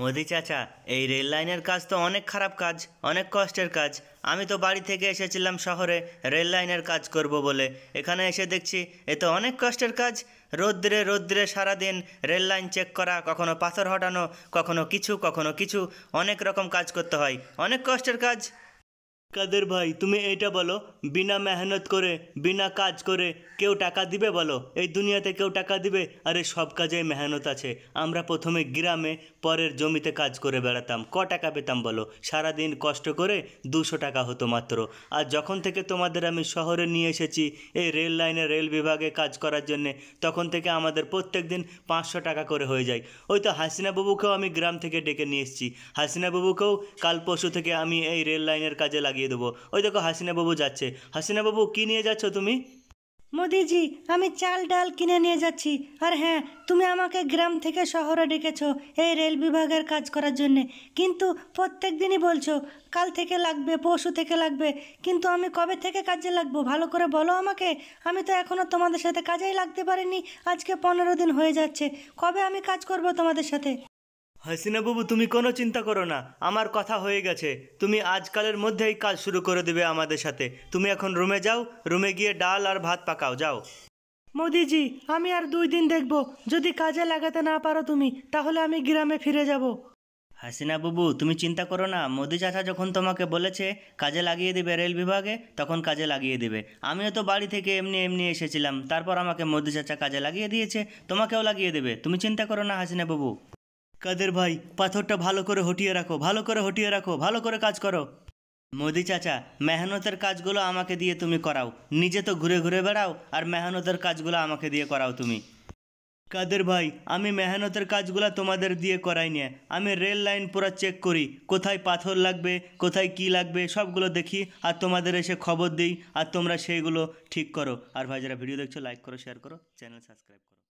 মোদি চাচা এই রেল লাইনের কাজ তো অনেক খারাপ কাজ অনেক কষ্টের কাজ আমি তো বাড়ি থেকে এসেছিলাম শহরে রেল লাইনের কাজ করব বলে এখানে এসে দেখছি এ তো অনেক কষ্টের কাজ রোদ্রে রোদ্রে সারাদিন রেল লাইন চেক করা কখনো পাথর হটানো কখনো কিছু কখনো কিছু অনেক রকম কাজ করতে হয় অনেক কষ্টের কাজ কাদের ভাই তুমি এইটা বলো বিনা মেহনত করে বিনা কাজ করে কেউ টাকা দিবে বলো এই দুনিয়াতে কেউ টাকা দিবে আরে সব কাজেই মেহনত আছে আমরা প্রথমে গ্রামে পরের জমিতে কাজ করে বেড়াতাম ক টাকা পেতাম বলো সারাদিন কষ্ট করে দুশো টাকা হতো মাত্র আর যখন থেকে তোমাদের আমি শহরে নিয়ে এসেছি এই রেল লাইনে রেল বিভাগে কাজ করার জন্যে তখন থেকে আমাদের প্রত্যেক দিন পাঁচশো টাকা করে হয়ে যায় ওই তো হাসিনা বাবুকেও আমি গ্রাম থেকে ডেকে নিয়ে এসেছি হাসিনা বাবুকেও কাল পরশু থেকে আমি এই রেল লাইনের কাজে লাগি লাগিয়ে দেবো ওই দেখো হাসিনাবাবু যাচ্ছে হাসিনাবাবু কী নিয়ে যাচ্ছ তুমি মোদিজি আমি চাল ডাল কিনে নিয়ে যাচ্ছি আর হ্যাঁ তুমি আমাকে গ্রাম থেকে শহরে ডেকেছ এই রেল বিভাগের কাজ করার জন্যে কিন্তু প্রত্যেক দিনই বলছো কাল থেকে লাগবে পরশু থেকে লাগবে কিন্তু আমি কবে থেকে কাজে লাগবো ভালো করে বলো আমাকে আমি তো এখনও তোমাদের সাথে কাজেই লাগতে পারিনি আজকে পনেরো দিন হয়ে যাচ্ছে কবে আমি কাজ করব তোমাদের সাথে হাসিনা বাবু তুমি কোনো চিন্তা করো না আমার কথা হয়ে গেছে তুমি আজকালের মধ্যেই কাজ শুরু করে দেবে আমাদের সাথে তুমি এখন রুমে যাও রুমে গিয়ে ডাল আর ভাত পাকাও যাও মোদিজি আমি আর দুই দিন দেখব যদি কাজে লাগাতে না পারো তুমি তাহলে আমি গ্রামে ফিরে যাব হাসিনা বাবু তুমি চিন্তা করো না মোদি চাচা যখন তোমাকে বলেছে কাজে লাগিয়ে দেবে রেল বিভাগে তখন কাজে লাগিয়ে দেবে আমিও তো বাড়ি থেকে এমনি এমনি এসেছিলাম তারপর আমাকে মোদি চাচা কাজে লাগিয়ে দিয়েছে তোমাকেও লাগিয়ে দেবে তুমি চিন্তা করো না হাসিনা বাবু কাদের ভাই পাথরটা ভালো করে হটিয়ে রাখো ভালো করে হটিয়ে রাখো ভালো করে কাজ করো মোদি চাচা মেহনতের কাজগুলো আমাকে দিয়ে তুমি করাও নিজে তো ঘুরে ঘুরে বেড়াও আর মেহনতের কাজগুলো আমাকে দিয়ে করাও তুমি কাদের ভাই আমি মেহনতের কাজগুলো তোমাদের দিয়ে করাই নিয়ে আমি রেল লাইন পুরো চেক করি কোথায় পাথর লাগবে কোথায় কি লাগবে সবগুলো দেখি আর তোমাদের এসে খবর দিই আর তোমরা সেইগুলো ঠিক করো আর ভাই যারা ভিডিও দেখছো লাইক করো শেয়ার করো চ্যানেল সাবস্ক্রাইব করো